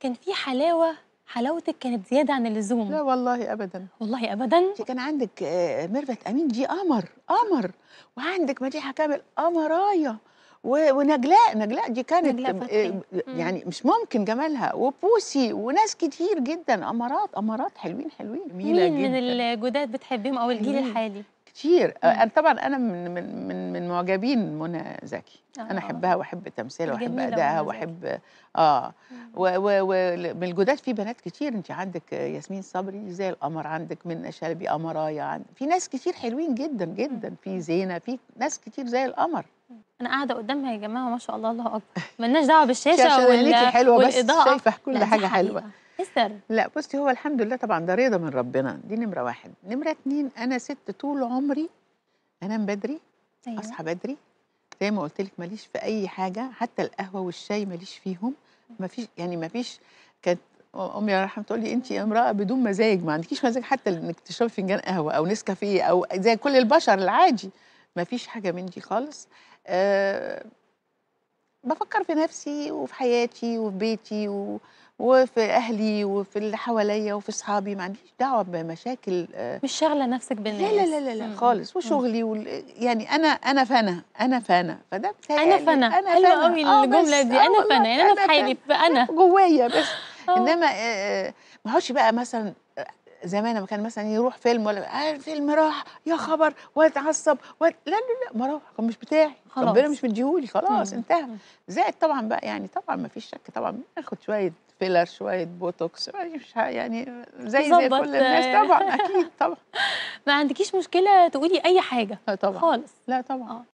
كان في حلاوه حلاوتك كانت زياده عن اللزوم لا والله ابدا والله ابدا انت كان عندك آه، ميرفت امين دي قمر قمر وعندك مديحه كامل قمرايه ونجلاء نجلاء دي كانت نجلاء آه، يعني مش ممكن جمالها وبوسي وناس كتير جدا امارات امارات حلوين حلوين مين جدا. من الجداد بتحبيهم او الجيل الحالي كتير آه، أنا طبعا أنا من من من, من معجبين منى زكي آه. أنا أحبها وأحب تمثيلها وأحب أدائها وأحب آه ومن الجداد في بنات كتير أنت عندك ياسمين صبري زي القمر عندك منى شلبي قمرايا يعني في ناس كتير حلوين جدا جدا في زينة في ناس كتير زي القمر انا قاعده قدامها يا جماعه ما شاء الله الله اكبر مالناش دعوه بالشاشه ولا حلوة بس شايفه كل حاجه حلوة. حلوه السر لا بصي هو الحمد لله طبعا ده رضا من ربنا دي نمره واحد نمره اتنين انا ست طول عمري انام بدري أيوة. اصحى بدري زي ما قلت لك ماليش في اي حاجه حتى القهوه والشاي ماليش فيهم ما فيش يعني ما فيش كانت امي الله يرحمها تقول لي انت امراه بدون مزاج ما عندكيش مزاج حتى انك تشربي فنجان قهوه او نسكافيه او زي كل البشر العادي ما فيش حاجه من دي خالص آه بفكر في نفسي وفي حياتي وفي بيتي و... وفي اهلي وفي اللي حواليا وفي اصحابي ما عنديش دعوه بمشاكل آه، مش شاغله نفسك بالناس لا لا لا لا مم. خالص وشغلي وال... يعني انا انا فانا انا فانا فده انا فانا انا فانا حلوه قوي آه، الجمله دي آه، انا فانا يعني انا في حالي انا جوايا بس انما ما هوش بقى مثلا زمان لما كان مثلا يروح فيلم ولا فيلم آه، الفيلم راح يا خبر واتعصب وات... لا لا لا ما راح كان مش بتاعي خلاص ربنا مش مديهولي خلاص مم. انتهى زائد طبعا بقى يعني طبعا ما فيش شك طبعا ناخد شويه فيلر شويه بوتوكس مش يعني زي زي كل الناس طبعا اكيد طبعا ما عندكيش مشكله تقولي اي حاجه آه، طبعا خالص لا طبعا آه.